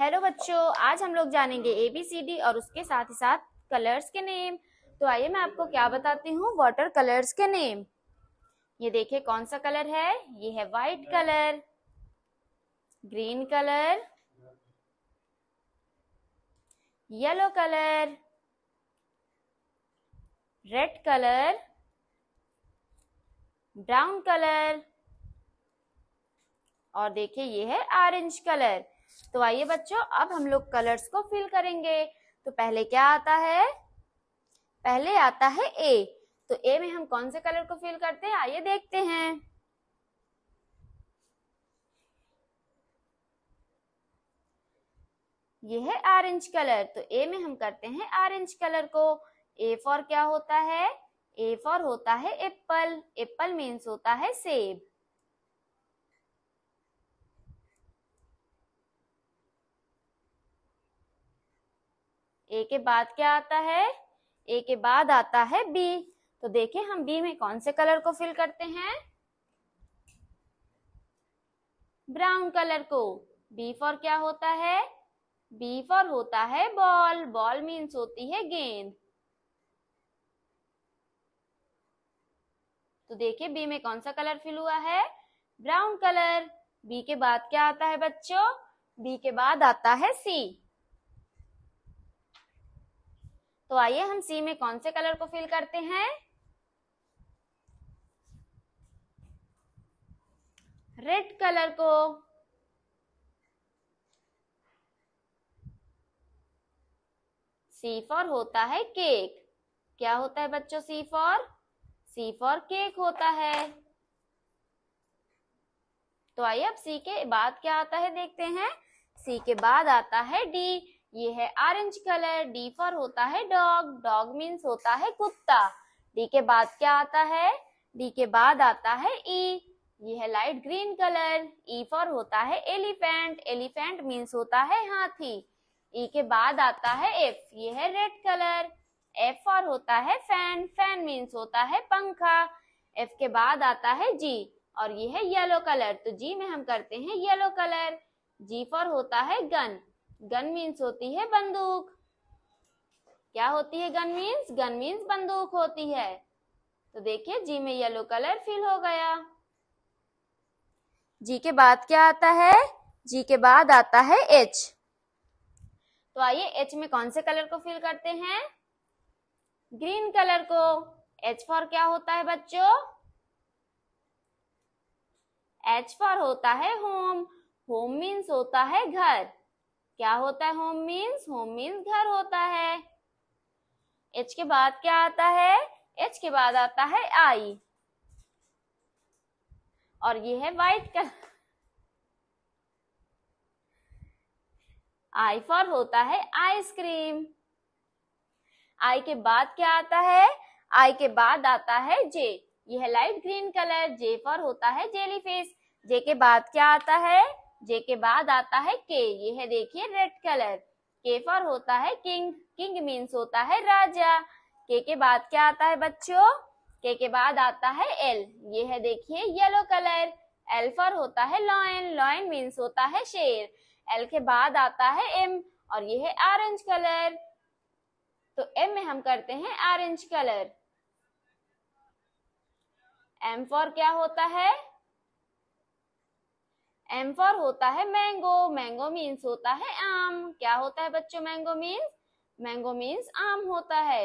Hello बच्चों आज हम लोग जानेंगे ए बी सी डी और उसके साथ ही साथ कलर्स के नेम तो आइए मैं आपको क्या बताती हूँ वाटर कलर्स के नेम ये देखिए कौन सा कलर है ये है white colour green colour yellow colour red colour brown colour और देखिए ये है ऑरेंज कलर तो आइए बच्चों अब हम लोग कलर्स को फिल करेंगे तो पहले क्या आता है पहले आता है ए तो ए में हम कौन से कलर को फिल करते हैं आइए देखते हैं ये है ऑरेंज कलर तो ए में हम करते हैं ऑरेंज कलर को ए फॉर क्या होता है ए फॉर होता है एप्पल एप्पल मीन्स होता है सेब ए के बाद क्या आता है ए के बाद आता है बी तो देखें हम बी में कौन से कलर को फिल करते हैं ब्राउन कलर को बी फॉर क्या होता है बी फॉर होता है बॉल बॉल मीन्स होती है गेंद तो देखिए बी में कौन सा कलर फिल हुआ है ब्राउन कलर बी के बाद क्या आता है बच्चों बी के बाद आता है सी तो आइए हम सी में कौन से कलर को फिल करते हैं रेड कलर को सी फॉर होता है केक क्या होता है बच्चों C for C for cake होता है तो आइए अब सी के बाद क्या आता है देखते हैं सी के बाद आता है डी ये है ऑरेंज कलर डी फॉर होता है डॉग डॉग मीन्स होता है कुत्ता डी के बाद क्या आता है डी के बाद आता है ई e. ये है light green colour E for होता है एलिफेंट एलिफेंट मीन्स होता है हाथी ई e के बाद आता है एफ ये है रेड कलर एफ फॉर होता है फैन फैन मीन्स होता है पंखा एफ के बाद आता है जी और ये है येलो कलर तो जी में हम करते हैं येलो कलर जी फॉर होता है गन गन मीन्स होती है बंदूक क्या होती है गन मीन्स गन मीन्स बंदूक होती है तो देखिए जी में येलो कलर फिल हो गया जी के बाद क्या आता है जी के बाद आता है एच तो आइए एच में कौन से कलर को फिल करते हैं ग्रीन कलर को एच फॉर क्या होता है बच्चों एच फॉर होता है होम होम मीन्स होता है घर क्या होता है होम मीन्स होम मीन्स घर होता है एच के बाद क्या आता है एच के बाद आता है आई और ये है वाइट कलर आई फॉर होता है आइसक्रीम आई के बाद क्या आता है आई के बाद आता है जे यह light green colour J for होता है जेलीफिश जे के बाद क्या आता है जे के बाद आता है के ये है देखिए रेड कलर के फॉर होता है किंग किंग मीन्स होता है राजा के के बाद क्या आता है बच्चों के के बाद आता है एल ये है देखिए येलो कलर एल फॉर होता है लॉयन लॉयन मीन्स होता है शेर एल के बाद आता है एम और ये है ऑरेंज कलर तो एम में हम करते हैं ऑरेंज कलर एम फॉर क्या होता है एम फॉर होता है मैंगो मैंगो मीन्स होता है आम क्या होता है बच्चों मैंगो मीन्स मैंगो मीन्स आम होता है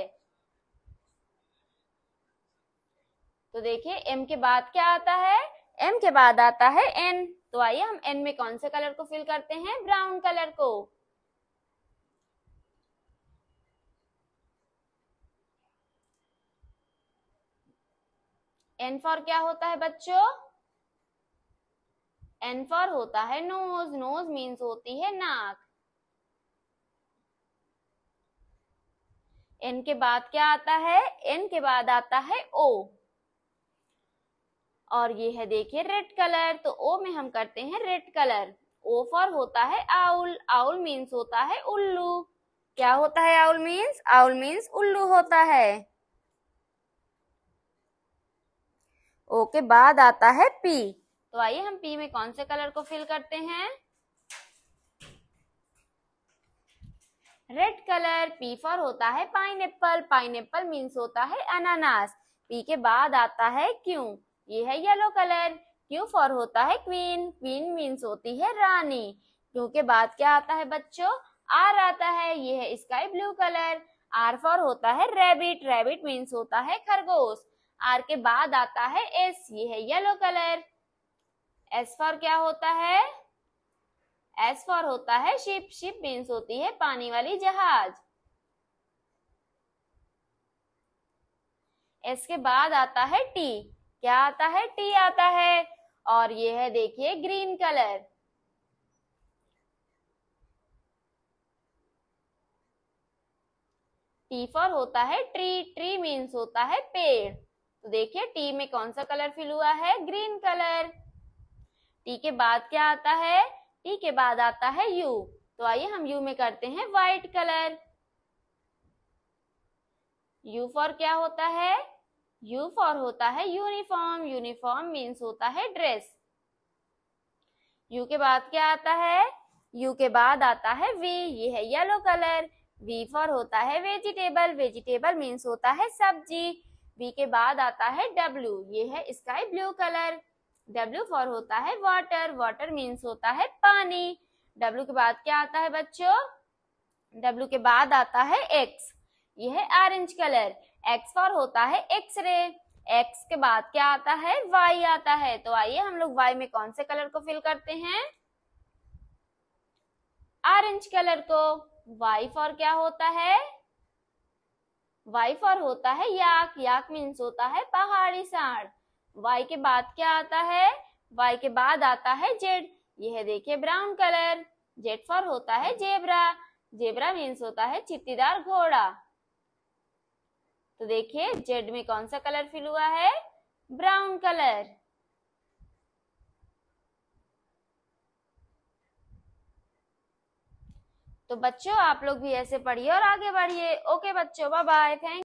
तो देखिए एम के बाद क्या आता है एम के बाद आता है एन तो आइए हम एन में कौन से कलर को फिल करते हैं ब्राउन कलर को एन फॉर क्या होता है बच्चों एन फॉर होता है नोज नोज मीन्स होती है नाक एन के बाद क्या आता है एन के बाद आता है ओ और ये है देखिए रेड कलर तो ओ में हम करते हैं रेड कलर ओ फॉर होता है आउल आउल मीन्स होता है उल्लू क्या होता है आउल मीन्स आउल मीन्स उल्लू होता है ओ के बाद आता है पी तो आइए हम पी में कौन से कलर को फिल करते हैं रेड कलर पी फॉर होता है pineapple pineapple means होता है अनानास पी के बाद आता है क्यू ये है येलो कलर क्यू फॉर होता है क्वीन क्वीन मीन्स होती है रानी क्यू के बाद क्या आता है बच्चों आर आता है ये है sky blue colour R for होता है रेबिट रेबिट मीन्स होता है खरगोश आर के बाद आता है एस ये है येलो कलर एस फॉर क्या होता है एस फॉर होता है शिप शिप मीन्स होती है पानी वाली जहाज एस के बाद आता है टी क्या आता है टी आता है और ये है देखिए ग्रीन कलर टी फॉर होता है ट्री ट्री मीन्स होता है पेड़ तो देखिए टी में कौन सा कलर फिल हुआ है ग्रीन कलर टी के बाद क्या आता है टी के बाद आता है यू तो आइए हम यू में करते हैं व्हाइट कलर यू फॉर क्या होता है यू फॉर होता है यूनिफॉर्म यूनिफॉर्म मीन्स होता है ड्रेस यू के बाद क्या आता है यू के बाद आता है वी ये है येलो कलर वी फॉर होता है वेजिटेबल वेजिटेबल मीन्स होता है सब्जी वी के बाद आता है डब्ल्यू ये है sky blue colour W for होता है वाटर वाटर मीन्स होता है पानी डब्ल्यू के बाद क्या आता है बच्चों डब्ल्यू के बाद आता है एक्स यह है ऑरेंज कलर एक्स फॉर होता है एक्सरे एक्स के बाद क्या आता है वाई आता है तो आइए हम लोग वाई में कौन से कलर को फिल करते हैं ऑरेंज कलर को वाई फॉर क्या होता है वाई फॉर होता है याक याक मीन्स होता है पहाड़ी साढ़ वाई के बाद क्या आता है वाई के बाद आता है जेड यह देखिए ब्राउन कलर जेड फॉर होता है जेबरा जेबरा मीन्स होता है चित्तीदार घोड़ा तो देखिए जेड में कौन सा कलर फिल हुआ है ब्राउन कलर तो बच्चों आप लोग भी ऐसे पढ़िए और आगे बढ़िए ओके बच्चों बाय बाय थैंक